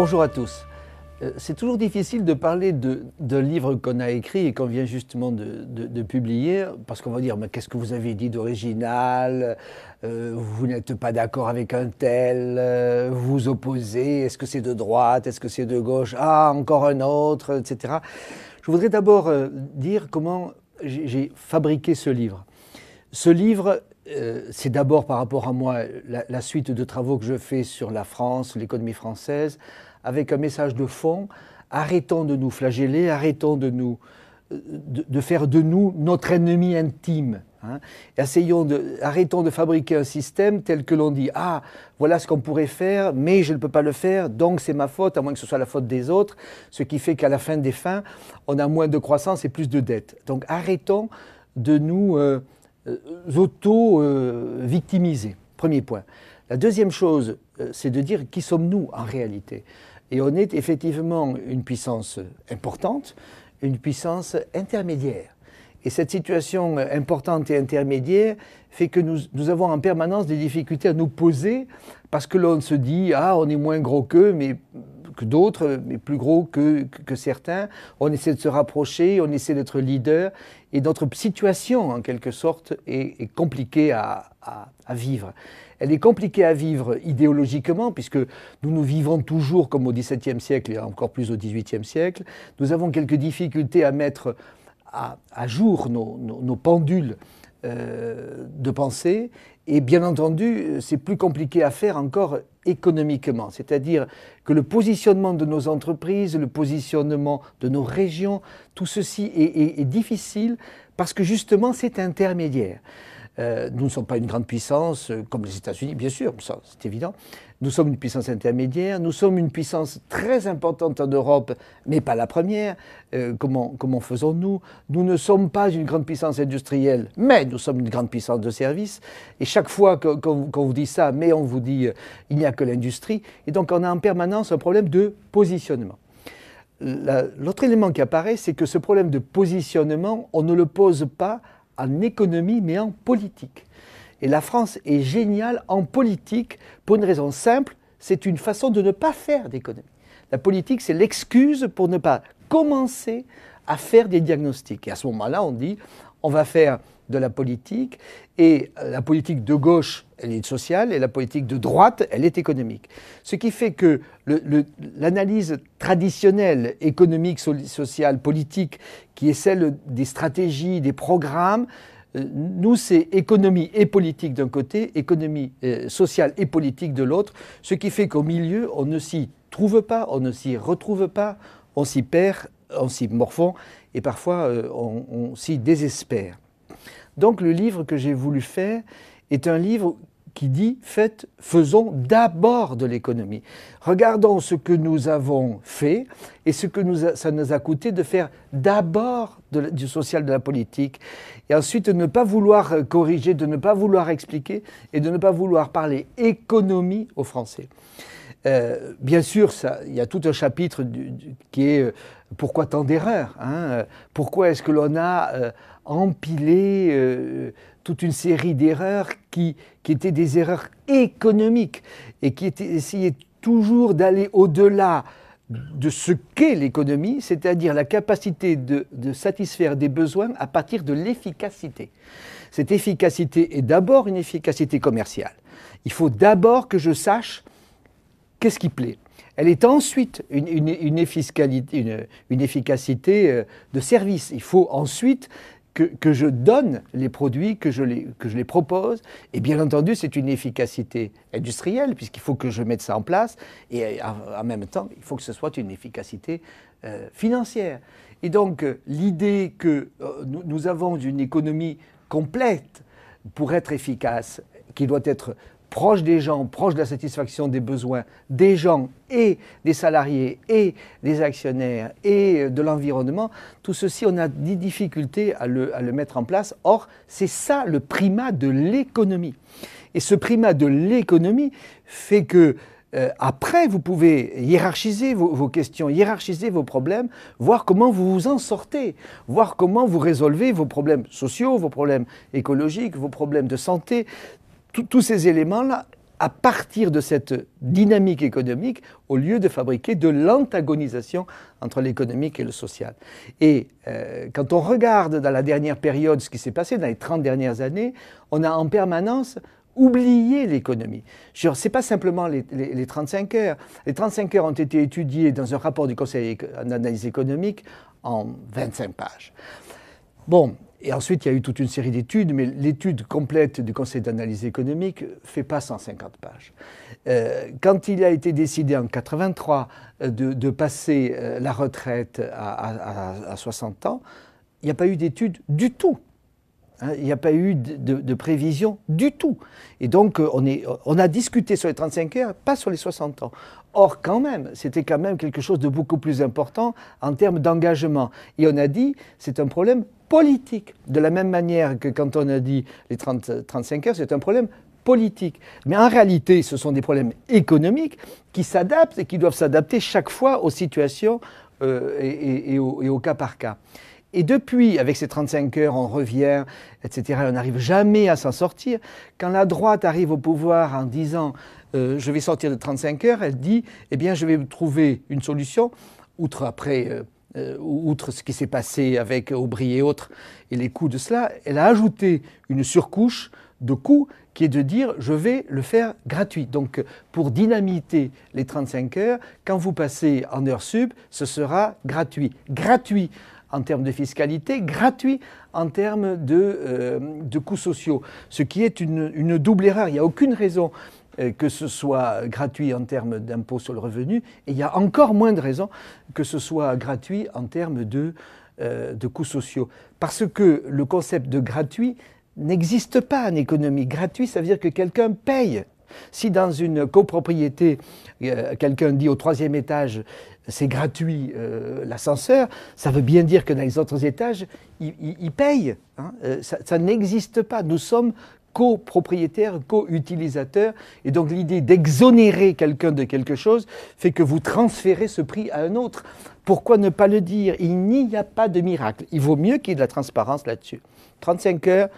Bonjour à tous. Euh, c'est toujours difficile de parler d'un livre qu'on a écrit et qu'on vient justement de, publier, parce qu'on va dire, mais qu'est-ce que vous avez dit d'original euh, Vous n'êtes pas d'accord avec un tel Vous euh, vous opposez Est-ce que c'est de droite Est-ce que c'est de gauche Ah, encore un autre, etc. Je voudrais d'abord dire comment j'ai fabriqué ce livre. Ce livre, c'est d'abord par rapport à moi la, suite de travaux que je fais sur la France, l'économie française, avec un message de fond, arrêtons de nous flageller, arrêtons de, nous, de, faire de nous notre ennemi intime. Hein. Essayons de, arrêtons de fabriquer un système tel que l'on dit Ah, voilà ce qu'on pourrait faire, mais je ne peux pas le faire, donc c'est ma faute, à moins que ce soit la faute des autres, ce qui fait qu'à la fin des fins, on a moins de croissance et plus de dettes. Donc arrêtons de nous euh, euh, auto-victimiser. Premier point. La deuxième chose, euh, c'est de dire qui sommes-nous en réalité et on est effectivement une puissance importante, une puissance intermédiaire. Et cette situation importante et intermédiaire fait que nous, avons en permanence des difficultés à nous poser parce que l'on se dit ah on est moins gros qu'eux mais que d'autres mais plus gros que, certains on essaie de se rapprocher on essaie d'être leader et notre situation en quelque sorte est, compliquée à vivre elle est compliquée à vivre idéologiquement, puisque nous nous vivons toujours comme au XVIIe siècle et encore plus au XVIIIe siècle. Nous avons quelques difficultés à mettre à, jour nos, pendules euh, de pensée. Et bien entendu, c'est plus compliqué à faire encore économiquement, c'est-à-dire que le positionnement de nos entreprises, le positionnement de nos régions, tout ceci est difficile parce que justement c'est intermédiaire. Euh, nous ne sommes pas une grande puissance euh, comme les États-Unis, bien sûr, ça c'est évident. Nous sommes une puissance intermédiaire, nous sommes une puissance très importante en Europe, mais pas la première. Euh, comment, faisons-nous Nous ne sommes pas une grande puissance industrielle, mais nous sommes une grande puissance de service. Et chaque fois qu'on vous dit ça, mais on vous dit il n'y a que l'industrie. Et donc on a en permanence un problème de positionnement. L'autre élément qui apparaît, c'est que ce problème de positionnement, on ne le pose pas en économie, mais en politique. Et la France est géniale en politique pour une raison simple, c'est une façon de ne pas faire d'économie. La politique, c'est l'excuse pour ne pas commencer à faire des diagnostics. Et à ce moment-là, on dit, on va faire de la politique. Et la politique de gauche, elle est sociale, et la politique de droite, elle est économique. Ce qui fait que l'analyse traditionnelle, économique, sociale, politique, qui est celle des stratégies, des programmes, euh, nous, c'est économie et politique d'un côté, économie euh, sociale et politique de l'autre, ce qui fait qu'au milieu, on ne s'y trouve pas, on ne s'y retrouve pas, on s'y perd on s'y morfond et parfois euh, on, s'y désespère. Donc le livre que j'ai voulu faire est un livre qui dit faites, faisons d'abord de l'économie. Regardons ce que nous avons fait et ce que ça nous a coûté de faire d'abord du social, de la politique, et ensuite de ne pas vouloir euh, corriger, de ne pas vouloir expliquer et de ne pas vouloir parler économie aux Français. Euh, bien sûr, il y a tout un chapitre qui est euh, pourquoi tant d'erreurs hein, euh, Pourquoi est-ce que l'on a empilé toute une série d'erreurs qui, étaient des erreurs économiques et qui essayaient toujours d'aller au-delà de ce qu'est l'économie, c'est-à-dire la capacité de, de, satisfaire des besoins à partir de l'efficacité. Cette efficacité est d'abord une efficacité commerciale. Il faut d'abord que je sache Qu'est-ce qui plaît Elle est ensuite une, une, efficacité euh, de service. Il faut ensuite que, je donne les produits, que je les, que je les propose. Et bien entendu, c'est une efficacité industrielle, puisqu'il faut que je mette ça en place. Et euh, en, même temps, il faut que ce soit une efficacité euh, financière. Et donc, l'idée que nous, nous avons une économie complète pour être efficace, qui doit être proche des gens, proche de la satisfaction des besoins des gens et des salariés et des actionnaires et de l'environnement, tout ceci, on a des difficultés à le, mettre en place. Or, c'est ça le primat de l'économie. Et ce primat de l'économie fait que euh, après, vous pouvez hiérarchiser vos, vos, questions, hiérarchiser vos problèmes, voir comment vous vous en sortez, voir comment vous résolvez vos problèmes sociaux, vos problèmes écologiques, vos problèmes de santé tous ces éléments-là à partir de cette dynamique économique au lieu de fabriquer de l'antagonisation entre l'économique et le social. Et euh, quand on regarde dans la dernière période ce qui s'est passé, dans les 30 dernières années, on a en permanence oublié l'économie. Ce n'est pas simplement les, les, 35 heures. Les 35 heures ont été étudiées dans un rapport du Conseil d'analyse économique en 25 pages. Bon, et ensuite, il y a eu toute une série d'études, mais l'étude complète du Conseil d'analyse économique ne fait pas 150 pages. Euh, quand il a été décidé en 1983 euh, de, passer euh, la retraite à, 60 ans, il n'y a pas eu d'étude du tout. Hein, il n'y a pas eu de, prévision du tout. Et donc, on, on a discuté sur les 35 heures, pas sur les 60 ans. Or, quand même, c'était quand même quelque chose de beaucoup plus important en termes d'engagement. Et on a dit, c'est un problème politique. De la même manière que quand on a dit les 30, 35 heures, c'est un problème politique. Mais en réalité, ce sont des problèmes économiques qui s'adaptent et qui doivent s'adapter chaque fois aux situations euh, et, au, et au cas par cas. Et depuis, avec ces 35 heures, on revient, etc., on n'arrive jamais à s'en sortir. Quand la droite arrive au pouvoir en disant euh, je vais sortir de 35 heures, elle dit, eh bien, je vais trouver une solution, outre après, euh, euh, outre ce qui s'est passé avec Aubry et autres, et les coûts de cela, elle a ajouté une surcouche de coûts qui est de dire je vais le faire gratuit. Donc pour dynamiter les 35 heures, quand vous passez en heure sub, ce sera gratuit. Gratuit en termes de fiscalité, gratuit en termes de, de coûts sociaux, ce qui est une, une double erreur. Il n'y a aucune raison euh, que ce soit gratuit en termes d'impôt sur le revenu, et il y a encore moins de raisons que ce soit gratuit en termes de, euh, de coûts sociaux. Parce que le concept de gratuit n'existe pas en économie. Gratuit, ça veut dire que quelqu'un paye. Si dans une copropriété, euh, quelqu'un dit au troisième étage, c'est gratuit l'ascenseur, ça veut bien dire que dans les autres étages, il paye hein. ça, ça n'existe pas. Nous sommes copropriétaire, co-utilisateur. Et donc l'idée d'exonérer quelqu'un de quelque chose fait que vous transférez ce prix à un autre. Pourquoi ne pas le dire Il n'y a pas de miracle. Il vaut mieux qu'il y ait de la transparence là-dessus. 35 heures,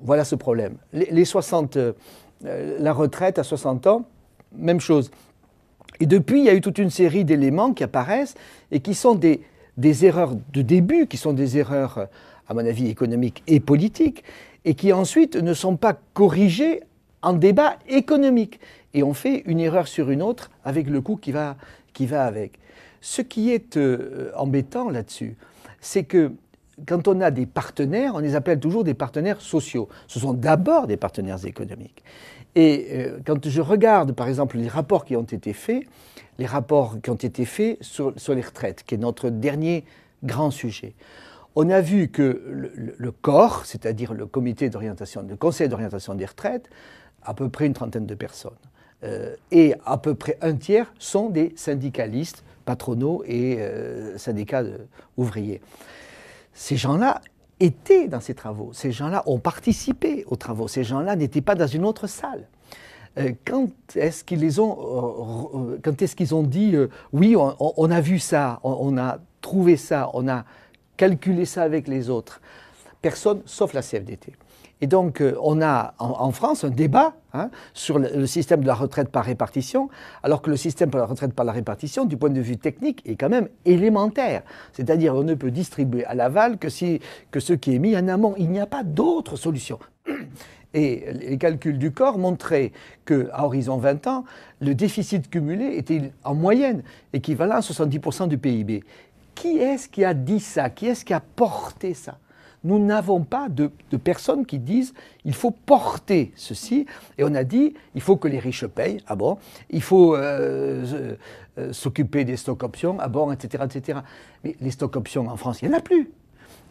voilà ce problème. Les, 60, euh, la retraite à 60 ans, même chose. Et depuis, il y a eu toute une série d'éléments qui apparaissent et qui sont des, des erreurs de début, qui sont des erreurs, à mon avis, économiques et politiques, et qui ensuite ne sont pas corrigés en débat économique. Et on fait une erreur sur une autre avec le coût qui va, qui va avec. Ce qui est euh, embêtant là-dessus, c'est que quand on a des partenaires, on les appelle toujours des partenaires sociaux. Ce sont d'abord des partenaires économiques. Et euh, quand je regarde, par exemple, les rapports qui ont été faits, les rapports qui ont été faits sur, sur les retraites, qui est notre dernier grand sujet, on a vu que le, corps, c'est-à-dire le comité d'orientation, le conseil d'orientation des retraites, à peu près une trentaine de personnes, euh, et à peu près un tiers sont des syndicalistes patronaux et euh, syndicats ouvriers. Ces gens-là étaient dans ces travaux, ces gens-là ont participé aux travaux, ces gens-là n'étaient pas dans une autre salle euh, quand est-ce qu'ils ont, dit oui, on, a vu ça, on, a trouvé ça, on a calculer ça avec les autres. Personne sauf la CFDT. Et donc, euh, on a en, France un débat hein, sur le, système de la retraite par répartition, alors que le système de la retraite par la répartition, du point de vue technique, est quand même élémentaire. C'est-à-dire, on ne peut distribuer à l'aval que, si, que ce qui est mis en amont. Il n'y a pas d'autre solution. Et les calculs du corps montraient qu'à horizon 20 ans, le déficit cumulé était en moyenne équivalent à 70% du PIB qui est-ce qui a dit ça Qui est-ce qui a porté ça Nous n'avons pas de, personnes qui disent il faut porter ceci. Et on a dit il faut que les riches payent. Ah bon Il faut euh, euh, s'occuper des stocks options. Ah bon Etc. etc. Mais les stocks options en France, il n'y en a plus.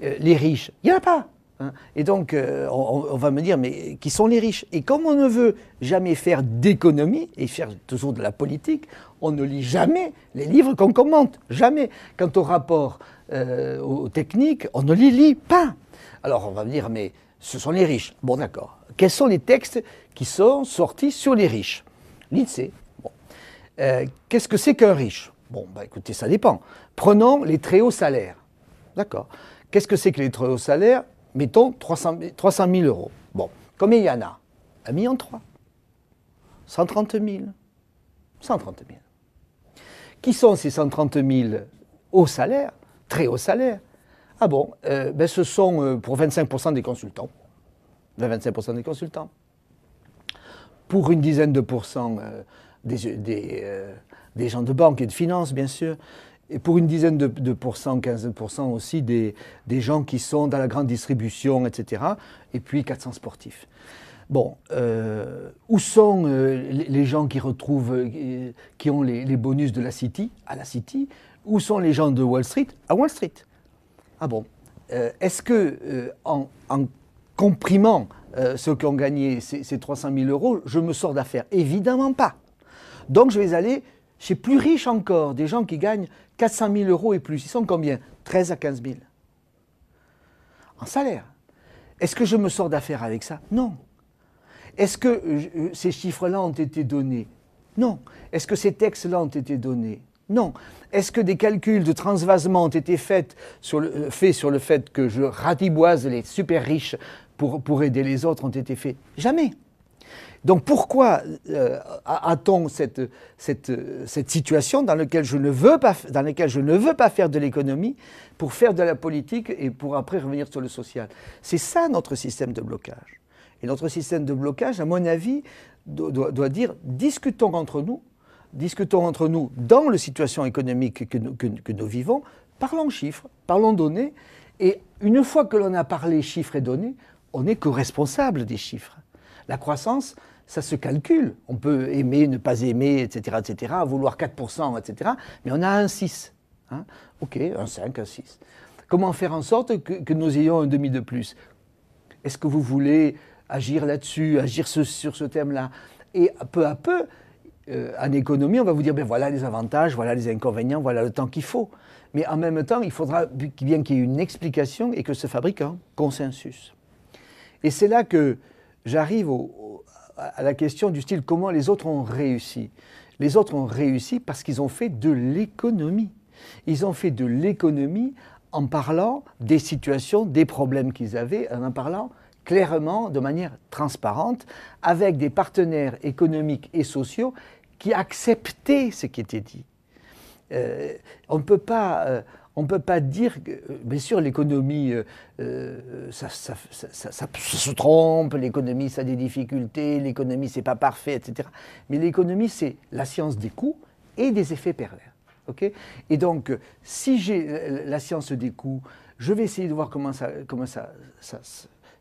Euh, les riches, il n'y en a pas. Hein. Et donc, euh, on, va me dire, mais qui sont les riches Et comme on ne veut jamais faire d'économie et faire toujours de la politique, on ne lit jamais les livres qu'on commente, jamais. Quant au rapport euh, aux techniques, on ne les lit pas. Alors, on va me dire, mais ce sont les riches. Bon, d'accord. Quels sont les textes qui sont sortis sur les riches L'INSEE. Euh, qu'est-ce que c'est qu'un riche Bon, bah, écoutez, ça dépend. Prenons les très hauts salaires. D'accord. Qu'est-ce que c'est que les très hauts salaires mettons 300 000, 300 euros. Bon, combien il y en a 1,3 million. 130 000. 130 000. Qui sont ces 130 000 hauts salaires, très hauts salaires Ah bon, euh, ben, ce sont euh, pour 25% des consultants. 25% des consultants. Pour une dizaine de pourcents euh, des, des gens de banque et de finances, bien sûr et pour une dizaine de, pourcents, 15% aussi des, gens qui sont dans la grande distribution, etc. Et puis 400 sportifs. Bon, euh, où sont euh, les gens qui retrouvent, euh, qui ont les, bonus de la City, à la City Où sont les gens de Wall Street, à Wall Street Ah bon Est-ce que en, comprimant ceux qui ont gagné ces, ces 300 000 euros, je me sors d'affaires Évidemment pas. Donc je vais aller chez plus riches encore, des gens qui gagnent 400 000 euros et plus, ils sont combien 13 à 15 000 en salaire. Est-ce que je me sors d'affaire avec ça Non. Est-ce que euh, euh, ces chiffres-là ont été donnés Non. Est-ce que ces textes-là ont été donnés Non. Est-ce que des calculs de transvasement ont été faits sur le, euh, sur le fait que je ratiboise les super riches pour, pour aider les autres ont été faits Jamais. Donc pourquoi euh, a-t-on cette, situation dans laquelle, je ne veux pas, dans je ne veux pas faire de l'économie pour faire de la politique et pour après revenir sur le social C'est ça notre système de blocage. Et notre système de blocage, à mon avis, doit, dire discutons entre nous, discutons entre nous dans la situation économique que nous, que, nous vivons, parlons chiffres, parlons données, et une fois que l'on a parlé chiffres et données, on n'est que responsable des chiffres. La croissance, ça se calcule. On peut aimer, ne pas aimer, etc., etc., vouloir 4%, etc., mais on a un 6. Hein. ok, un 5, un 6. Comment faire en sorte que, nous ayons un demi de plus Est-ce que vous voulez agir là-dessus, agir sur ce thème-là Et peu à peu, euh, en économie, on va vous dire, ben voilà les avantages, voilà les inconvénients, voilà le temps qu'il faut. Mais en même temps, il faudra bien qu'il y ait une explication et que se fabrique un consensus. Et c'est là que j'arrive à la question du style comment les autres ont réussi. Les autres ont réussi parce qu'ils ont fait de l'économie. Ils ont fait de l'économie en parlant des situations, des problèmes qu'ils avaient, en en parlant clairement, de manière transparente, avec des partenaires économiques et sociaux qui acceptaient ce qui était dit. Euh, on ne peut pas... Euh, on ne peut pas dire que, euh, bien sûr, l'économie, euh, euh, ça, se trompe, l'économie, ça a des difficultés, l'économie, c'est pas parfait, etc. Mais l'économie, c'est la science des coûts et des effets pervers. et donc, si j'ai la science des coûts, je vais essayer de voir comment ça, comment ça,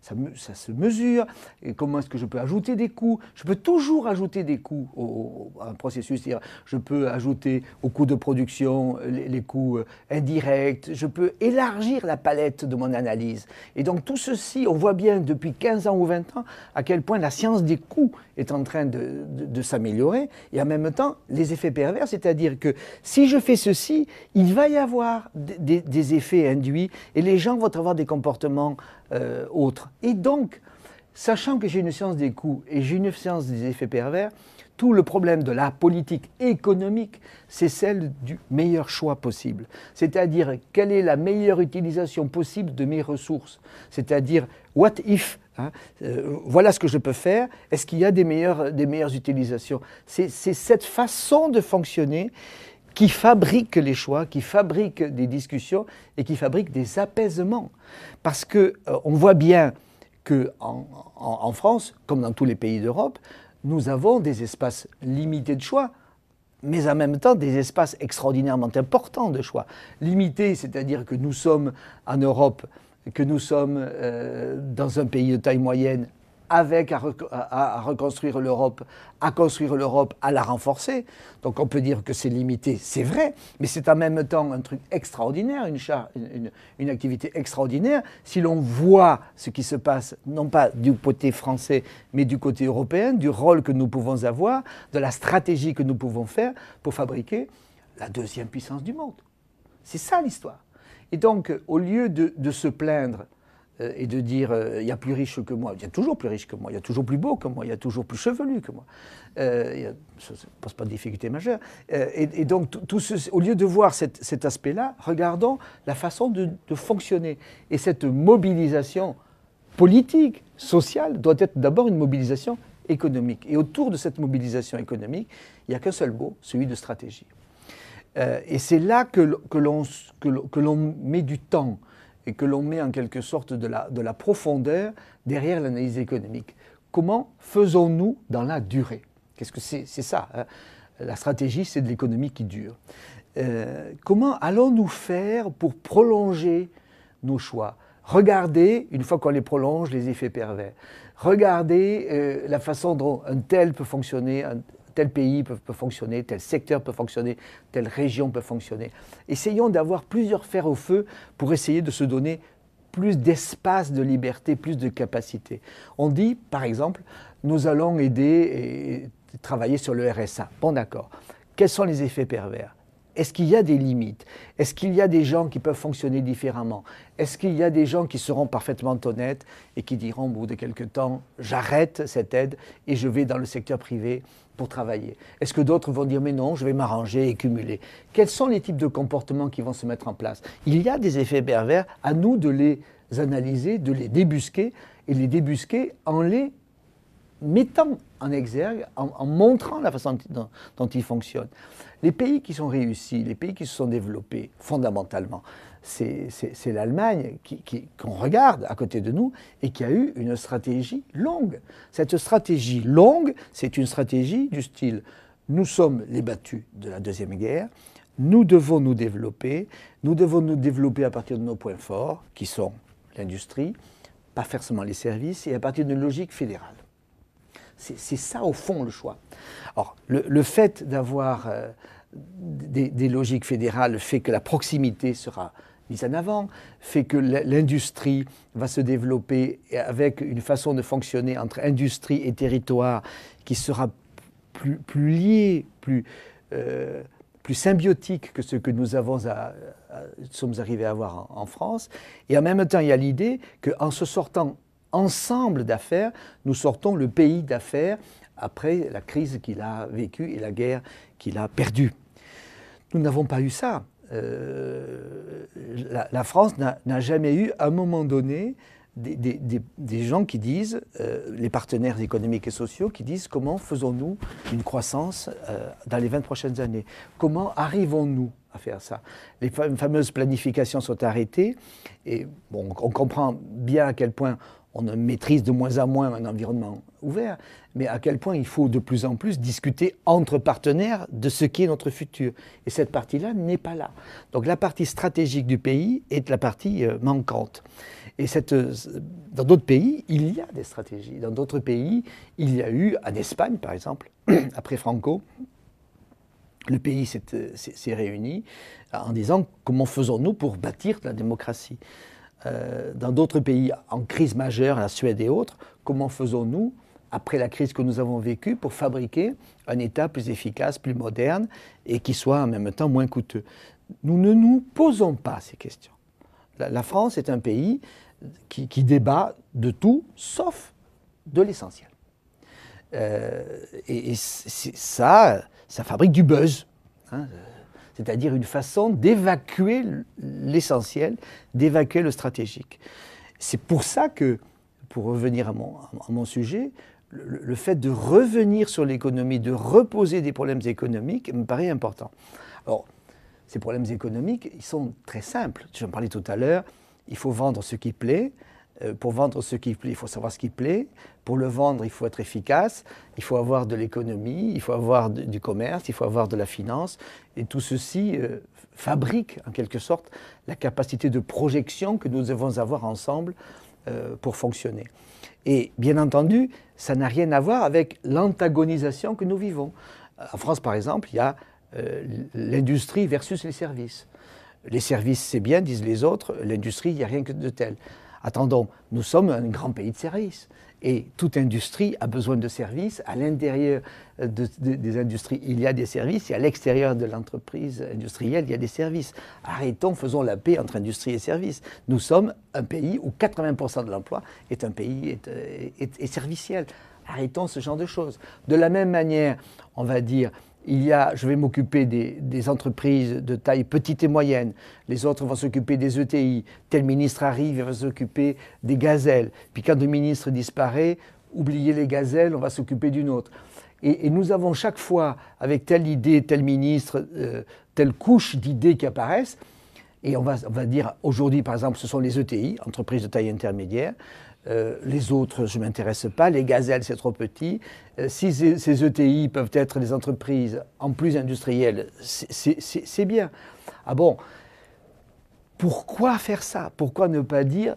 ça, se mesure, et comment est-ce que je peux ajouter des coûts. Je peux toujours ajouter des coûts au, à un processus, c'est-à-dire je peux ajouter aux coûts de production euh, les, coûts euh, indirects, je peux élargir la palette de mon analyse. Et donc tout ceci, on voit bien depuis 15 ans ou 20 ans à quel point la science des coûts est en train de, s'améliorer, et en même temps les effets pervers, c'est-à-dire que si je fais ceci, il va y avoir des, des effets induits, et les gens vont avoir des comportements euh, et donc, sachant que j'ai une science des coûts et j'ai une science des effets pervers, tout le problème de la politique économique, c'est celle du meilleur choix possible. C'est-à-dire, quelle est la meilleure utilisation possible de mes ressources C'est-à-dire, what if hein, euh, Voilà ce que je peux faire. Est-ce qu'il y a des des meilleures utilisations C'est cette façon de fonctionner qui fabrique les choix, qui fabrique des discussions et qui fabrique des apaisements. Parce qu'on euh, on voit bien que en, France, comme dans tous les pays d'Europe, nous avons des espaces limités de choix, mais en même temps des espaces extraordinairement importants de choix. Limités, c'est-à-dire que nous sommes en Europe, que nous sommes euh, dans un pays de taille moyenne avec à, reconstruire l'Europe, à construire l'Europe, à la renforcer. Donc on peut dire que c'est limité, c'est vrai, mais c'est en même temps un truc extraordinaire, une, une, activité extraordinaire. Si l'on voit ce qui se passe, non pas du côté français, mais du côté européen, du rôle que nous pouvons avoir, de la stratégie que nous pouvons faire pour fabriquer la deuxième puissance du monde. C'est ça l'histoire. Et donc, au lieu de, de se plaindre, euh, et de dire euh, il y a plus riche que moi, il y a toujours plus riche que moi, il y a toujours plus beau que moi, il y a toujours plus chevelu que moi. Euh, ne pose pas de difficulté majeure. Euh, et, donc, au lieu de voir cet aspect-là, regardons la façon de, fonctionner. Et cette mobilisation politique, sociale, doit être d'abord une mobilisation économique. Et autour de cette mobilisation économique, il n'y a qu'un seul mot, celui de stratégie. et c'est là que, que l'on met du temps et que l'on met en quelque sorte de la, de la profondeur derrière l'analyse économique. Comment faisons-nous dans la durée Qu'est-ce que c'est C'est ça. Hein. la stratégie, c'est de l'économie qui dure. Euh, comment allons-nous faire pour prolonger nos choix Regardez, une fois qu'on les prolonge, les effets pervers. Regardez euh, la façon dont un tel peut fonctionner, tel pays peut, fonctionner, tel secteur peut fonctionner, telle région peut fonctionner. Essayons d'avoir plusieurs fers au feu pour essayer de se donner plus d'espace de liberté, plus de capacité. On dit, par exemple, nous allons aider et travailler sur le RSA. Bon, d'accord. Quels sont les effets pervers est-ce qu'il y a des limites Est-ce qu'il y a des gens qui peuvent fonctionner différemment Est-ce qu'il y a des gens qui seront parfaitement honnêtes et qui diront au bout de quelques temps, j'arrête cette aide et je vais dans le secteur privé pour travailler Est-ce que d'autres vont dire, mais non, je vais m'arranger et cumuler Quels sont les types de comportements qui vont se mettre en place Il y a des effets pervers, à nous de les analyser, de les débusquer et les débusquer en les mettant en exergue en, montrant la façon dont, ils fonctionnent. Les pays qui sont réussis, les pays qui se sont développés fondamentalement, c'est l'Allemagne qu'on qui, regarde à côté de nous et qui a eu une stratégie longue. Cette stratégie longue, c'est une stratégie du style nous sommes les battus de la Deuxième Guerre, nous devons nous développer, nous devons nous développer à partir de nos points forts, qui sont l'industrie, pas forcément les services, et à partir d'une logique fédérale. C'est ça, au fond, le choix. Alors, le, fait d'avoir euh, des, logiques fédérales fait que la proximité sera mise en avant, fait que l'industrie va se développer avec une façon de fonctionner entre industrie et territoire qui sera plus, plus liée, plus, euh, plus symbiotique que ce que nous avons à, sommes arrivés à avoir en, en France. Et en même temps, il y a l'idée qu'en se sortant ensemble d'affaires, nous sortons le pays d'affaires après la crise qu'il a vécue et la guerre qu'il a perdue. Nous n'avons pas eu ça. Euh, la, France n'a jamais eu, à un moment donné, des, gens qui disent, euh, les partenaires économiques et sociaux, qui disent comment faisons-nous une croissance euh, dans les 20 prochaines années Comment arrivons-nous à faire ça. Les fameuses planifications sont arrêtées et bon, on comprend bien à quel point on maîtrise de moins en moins un environnement ouvert, mais à quel point il faut de plus en plus discuter entre partenaires de ce qui est notre futur. Et cette partie-là n'est pas là. Donc la partie stratégique du pays est la partie euh, manquante. Et cette, euh, dans d'autres pays, il y a des stratégies. Dans d'autres pays, il y a eu, en Espagne par exemple, après Franco, le pays s'est euh, réuni en disant comment faisons-nous pour bâtir la démocratie euh, dans d'autres pays en crise majeure, la Suède et autres, comment faisons-nous après la crise que nous avons vécue pour fabriquer un État plus efficace, plus moderne et qui soit en même temps moins coûteux Nous ne nous posons pas ces questions. La, France est un pays qui, débat de tout sauf de l'essentiel. Euh, et, ça, ça fabrique du buzz. Hein c'est-à-dire une façon d'évacuer l'essentiel, d'évacuer le stratégique. C'est pour ça que, pour revenir à mon, sujet, le, fait de revenir sur l'économie, de reposer des problèmes économiques me paraît important. Alors, ces problèmes économiques, ils sont très simples. J'en parlais tout à l'heure, il faut vendre ce qui plaît, euh, pour vendre ce qui plaît, il faut savoir ce qui plaît. Pour le vendre, il faut être efficace, il faut avoir de l'économie, il faut avoir du commerce, il faut avoir de la finance. Et tout ceci euh, fabrique, en quelque sorte, la capacité de projection que nous devons avoir ensemble euh, pour fonctionner. Et bien entendu, ça n'a rien à voir avec l'antagonisation que nous vivons. En France, par exemple, il y a l'industrie versus les services. Les services, c'est bien, disent les autres, l'industrie, il n'y a rien que de tel. Attendons, nous sommes un grand pays de services. Et toute industrie a besoin de services. À l'intérieur euh, des industries, il y a des services. Et à l'extérieur de l'entreprise industrielle, il y a des services. Arrêtons, faisons la paix entre industrie et services. Nous sommes un pays où 80% de l'emploi est un pays euh, est, serviciel. Arrêtons ce genre de choses. De la même manière, on va dire, il y a, je vais m'occuper des, entreprises de taille petite et moyenne, les autres vont s'occuper des ETI, tel ministre arrive, il va s'occuper des gazelles, puis quand le ministre disparaît, oubliez les gazelles, on va s'occuper d'une autre. Et, nous avons chaque fois, avec telle idée, tel ministre, euh, telle couche d'idées qui apparaissent, et on va, on va dire aujourd'hui, par exemple, ce sont les ETI, entreprises de taille intermédiaire. Euh, les autres, je ne m'intéresse pas. Les gazelles, c'est trop petit. Euh, si ces ETI e peuvent être des entreprises en plus industrielles, c'est bien. Ah bon Pourquoi faire ça Pourquoi ne pas dire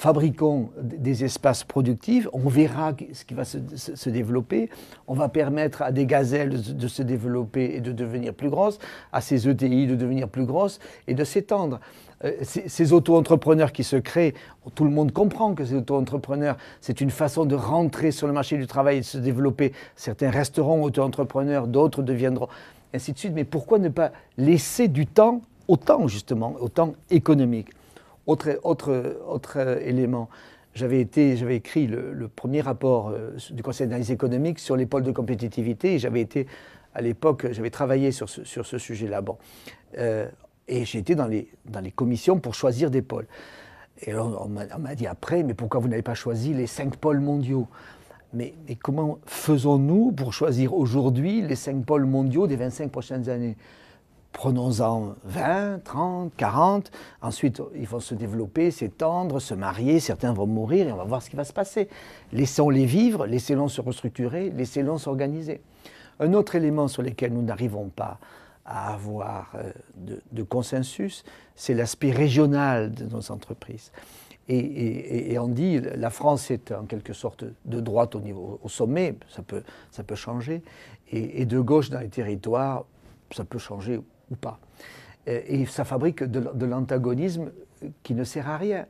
fabriquons des espaces productifs, on verra ce qui va se, développer, on va permettre à des gazelles de se développer et de devenir plus grosses, à ces ETI de devenir plus grosses et de s'étendre. Euh, ces, ces auto-entrepreneurs qui se créent, tout le monde comprend que ces auto-entrepreneurs, c'est une façon de rentrer sur le marché du travail et de se développer. Certains resteront auto-entrepreneurs, d'autres deviendront, ainsi de suite. Mais pourquoi ne pas laisser du temps au temps, justement, au temps économique autre, autre, euh, élément, j'avais écrit le, premier rapport euh, du Conseil d'analyse économique sur les pôles de compétitivité j'avais été à l'époque, j'avais travaillé sur ce, sujet-là. Bon. Euh, et j'étais dans les, dans les commissions pour choisir des pôles. Et alors, on m'a dit après, mais pourquoi vous n'avez pas choisi les cinq pôles mondiaux mais, mais, comment faisons-nous pour choisir aujourd'hui les cinq pôles mondiaux des 25 prochaines années Prenons-en 20, 30, 40. Ensuite, ils vont se développer, s'étendre, se marier. Certains vont mourir et on va voir ce qui va se passer. Laissons-les vivre, laissez-les se restructurer, laissez-les s'organiser. Un autre élément sur lequel nous n'arrivons pas à avoir euh, de, consensus, c'est l'aspect régional de nos entreprises. Et, on dit la France est en quelque sorte de droite au, niveau, au sommet, ça peut, ça peut changer, et, et de gauche dans les territoires, ça peut changer ou pas. Euh, et ça fabrique de, l'antagonisme qui ne sert à rien.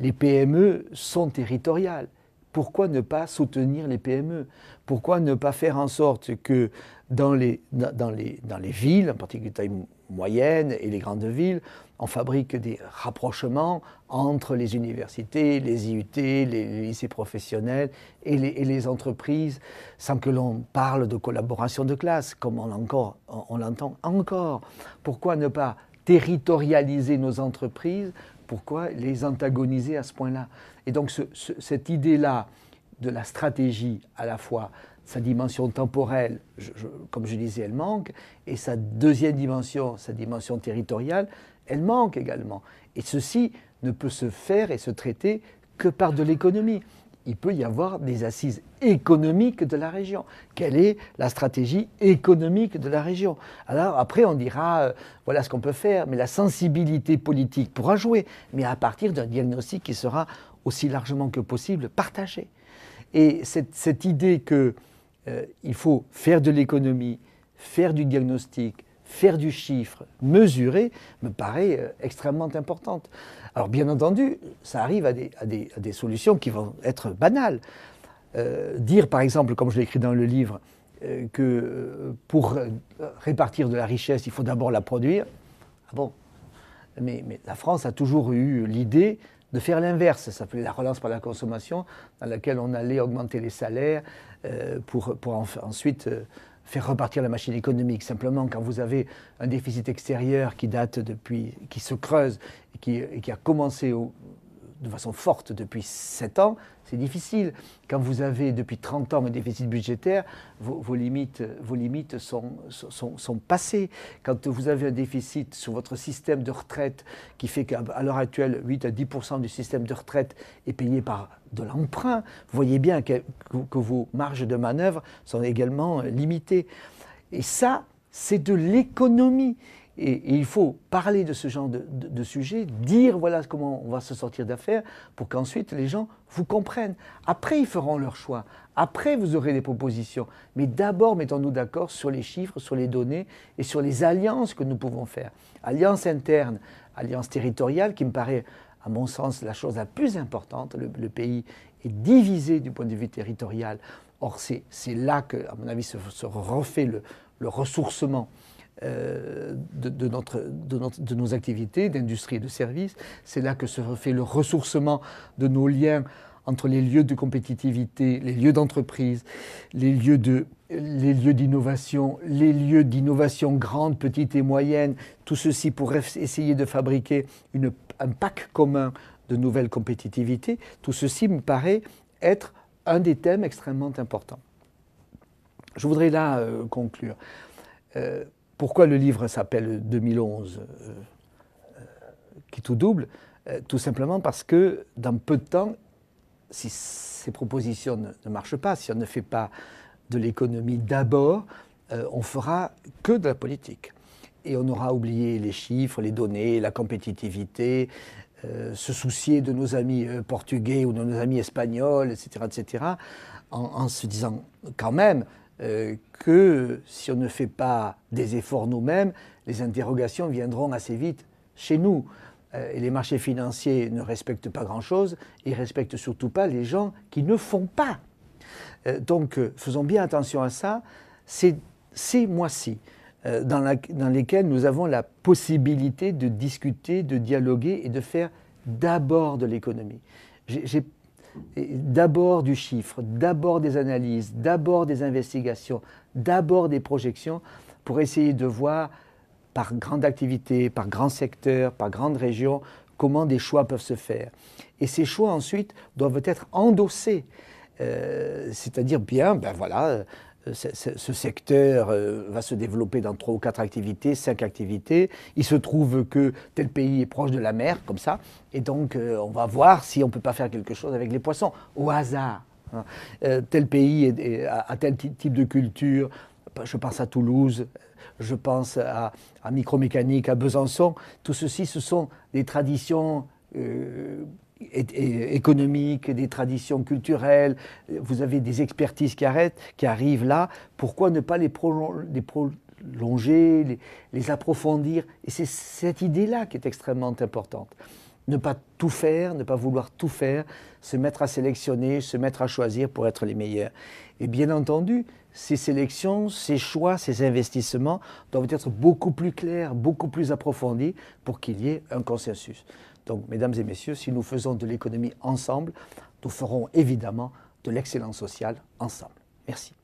Les, PME sont territoriales. Pourquoi ne pas soutenir les PME Pourquoi ne pas faire en sorte que dans les, dans dans les villes, en particulier tailles moyennes et les grandes villes, on fabrique des rapprochements entre les universités, les IUT, les, lycées professionnels et les, entreprises, sans que l'on parle de collaboration de classe, comme on, encore, on, l'entend encore. Pourquoi ne pas territorialiser nos entreprises Pourquoi les antagoniser à ce point-là Et donc cette idée-là de la stratégie à la fois sa dimension temporelle, comme je disais, elle manque, et sa deuxième dimension, sa dimension territoriale, elle manque également. Et ceci ne peut se faire et se traiter que par de l'économie. Il peut y avoir des assises économiques de la région. Quelle est la stratégie économique de la région Alors après, on dira, euh, voilà ce qu'on peut faire, mais la sensibilité politique pourra jouer, mais à partir d'un diagnostic qui sera aussi largement que possible partagé. Et cette, idée qu'il euh, faut faire de l'économie, faire du diagnostic, faire du chiffre, mesurer, me paraît euh, extrêmement importante. Alors bien entendu, ça arrive à des, solutions qui vont être banales. Euh, dire par exemple, comme je l'ai écrit dans le livre, euh, que pour répartir de la richesse, il faut d'abord la produire. Ah bon mais, la France a toujours eu l'idée de faire l'inverse. Ça s'appelait la relance par la consommation, dans laquelle on allait augmenter les salaires pour, pour ensuite faire repartir la machine économique. Simplement, quand vous avez un déficit extérieur qui date depuis, qui se creuse et qui, et qui a commencé au, de façon forte depuis 7 ans, c'est difficile. Quand vous avez depuis 30 ans un déficit budgétaire, vos, limites, vos limites sont, sont, passées. Quand vous avez un déficit sur votre système de retraite qui fait qu'à l'heure actuelle, 8 à 10 du système de retraite est payé par de l'emprunt, vous voyez bien que vos marges de manœuvre sont également limitées. Et ça, c'est de l'économie. Et, il faut parler de ce genre de, sujet, dire voilà comment on va se sortir d'affaires, pour qu'ensuite les gens vous comprennent. Après, ils feront leur choix. Après, vous aurez des propositions. Mais d'abord, mettons-nous d'accord sur les chiffres, sur les données et sur les alliances que nous pouvons faire. Alliance interne, alliance territoriale, qui me paraît, à mon sens, la chose la plus importante. Le, pays est divisé du point de vue territorial. Or, c'est là que, à mon avis, se, refait le ressourcement euh, de, notre, nos activités d'industrie et de services. C'est là que se fait le ressourcement de nos liens entre les lieux de compétitivité, les lieux d'entreprise, les lieux de les lieux d'innovation, les lieux d'innovation grande, petite et moyenne, tout ceci pour essayer de fabriquer une, un pack commun de nouvelles compétitivités, tout ceci me paraît être un des thèmes extrêmement importants. Je voudrais là euh, conclure. Euh, pourquoi le livre s'appelle 2011 euh, euh, qui tout double euh, Tout simplement parce que dans peu de temps, si ces propositions ne, marchent pas, si on ne fait pas de l'économie d'abord, on fera que de la politique. Et on aura oublié les chiffres, les données, la compétitivité, se soucier de nos amis portugais ou de nos amis espagnols, etc., etc., en se disant quand même, euh, que si on ne fait pas des efforts nous-mêmes, les interrogations viendront assez vite chez nous. Euh, et les marchés financiers ne respectent pas grand-chose, ils respectent surtout pas les gens qui ne font pas. Euh, donc faisons bien attention à ça. C'est ces mois-ci dans, lesquels nous avons la possibilité de discuter, de dialoguer et de faire d'abord de l'économie d'abord du chiffre, d'abord des analyses, d'abord des investigations, d'abord des projections pour essayer de voir par grande activité, par grand secteur, par grande région, comment des choix peuvent se faire. Et ces choix ensuite doivent être endossés. Euh, c'est-à-dire bien, ben voilà, euh, ce secteur euh, va se développer dans trois ou quatre activités, cinq activités. Il se trouve que tel pays est proche de la mer, comme ça, et donc euh, on va voir si on ne peut pas faire quelque chose avec les poissons, au hasard. Hein. tel pays a, tel type de culture. Bah, je pense à Toulouse, je pense à, micromécanique, à Besançon. Tout ceci, ce sont des traditions économiques, des traditions culturelles, vous avez des expertises qui, qui arrivent là, pourquoi ne pas les, prolonger, les approfondir Et c'est cette idée-là qui est extrêmement importante. Ne pas tout faire, ne pas vouloir tout faire, se mettre à sélectionner, se mettre à choisir pour être les meilleurs. Et bien entendu, ces sélections, ces choix, ces investissements doivent être beaucoup plus clairs, beaucoup plus approfondis pour qu'il y ait un consensus. Donc, mesdames et messieurs, si nous faisons de l'économie ensemble, nous ferons évidemment de l'excellence sociale ensemble. Merci.